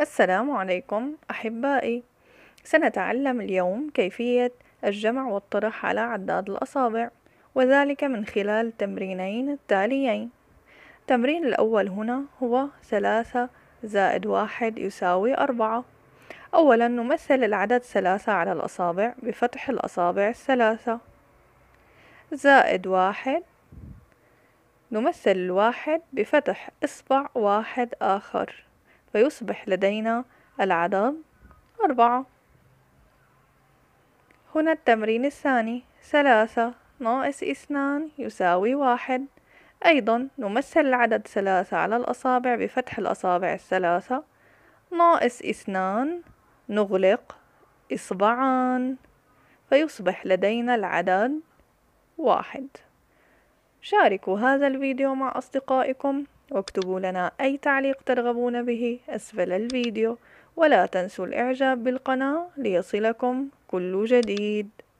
السلام عليكم أحبائي سنتعلم اليوم كيفية الجمع والطرح على عداد الأصابع وذلك من خلال تمرينين التاليين التمرين الأول هنا هو ثلاثة زائد واحد يساوي أربعة أولا نمثل العدد ثلاثة على الأصابع بفتح الأصابع الثلاثة زائد واحد نمثل الواحد بفتح إصبع واحد آخر فيصبح لدينا العدد أربعة هنا التمرين الثاني ثلاثة ناقص اثنان يساوي واحد أيضا نمثل العدد ثلاثة على الأصابع بفتح الأصابع الثلاثة ناقص اثنان نغلق إصبعان فيصبح لدينا العدد واحد شاركوا هذا الفيديو مع أصدقائكم واكتبوا لنا أي تعليق ترغبون به أسفل الفيديو ولا تنسوا الإعجاب بالقناة ليصلكم كل جديد